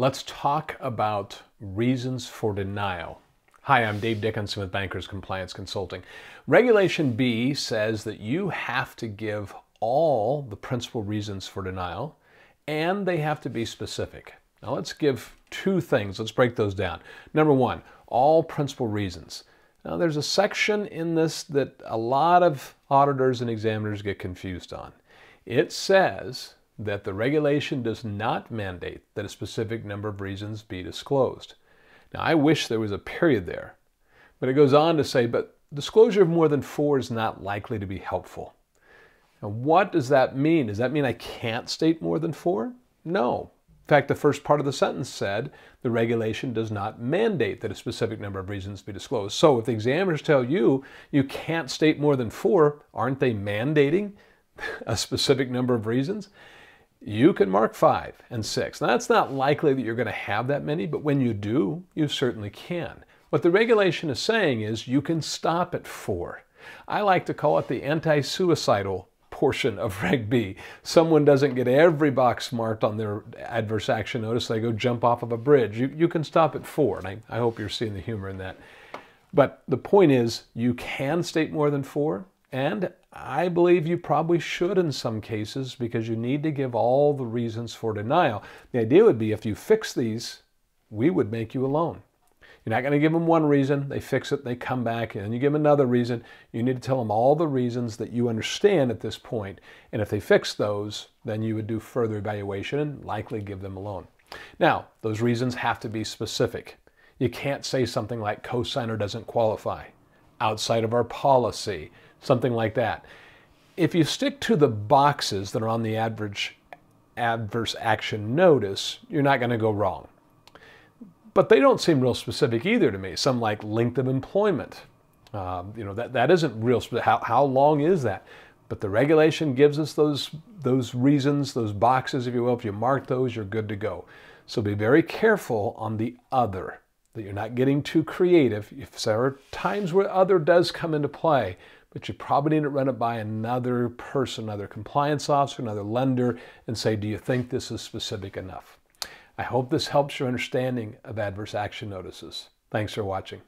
Let's talk about reasons for denial. Hi, I'm Dave Dickinson with Bankers Compliance Consulting. Regulation B says that you have to give all the principal reasons for denial and they have to be specific. Now let's give two things. Let's break those down. Number one, all principal reasons. Now there's a section in this that a lot of auditors and examiners get confused on. It says that the regulation does not mandate that a specific number of reasons be disclosed. Now, I wish there was a period there, but it goes on to say, but disclosure of more than four is not likely to be helpful. Now, what does that mean? Does that mean I can't state more than four? No. In fact, the first part of the sentence said the regulation does not mandate that a specific number of reasons be disclosed. So if the examiners tell you you can't state more than four, aren't they mandating a specific number of reasons? you can mark five and six. Now, that's not likely that you're going to have that many, but when you do, you certainly can. What the regulation is saying is you can stop at four. I like to call it the anti suicidal portion of Reg B. Someone doesn't get every box marked on their adverse action notice, they go jump off of a bridge. You, you can stop at four, and I, I hope you're seeing the humor in that. But the point is, you can state more than four. And I believe you probably should in some cases because you need to give all the reasons for denial. The idea would be if you fix these, we would make you alone. You're not going to give them one reason, they fix it, they come back, and you give them another reason. You need to tell them all the reasons that you understand at this point. And if they fix those, then you would do further evaluation and likely give them a loan. Now, those reasons have to be specific. You can't say something like cosigner doesn't qualify, outside of our policy, something like that. If you stick to the boxes that are on the average adverse action notice, you're not going to go wrong. But they don't seem real specific either to me. Some like length of employment. Um, you know, that, that isn't real specific. How, how long is that? But the regulation gives us those, those reasons, those boxes, if you will. If you mark those, you're good to go. So be very careful on the other, that you're not getting too creative. If there are times where other does come into play, but you probably need to run it by another person, another compliance officer, another lender, and say, do you think this is specific enough? I hope this helps your understanding of adverse action notices. Thanks for watching.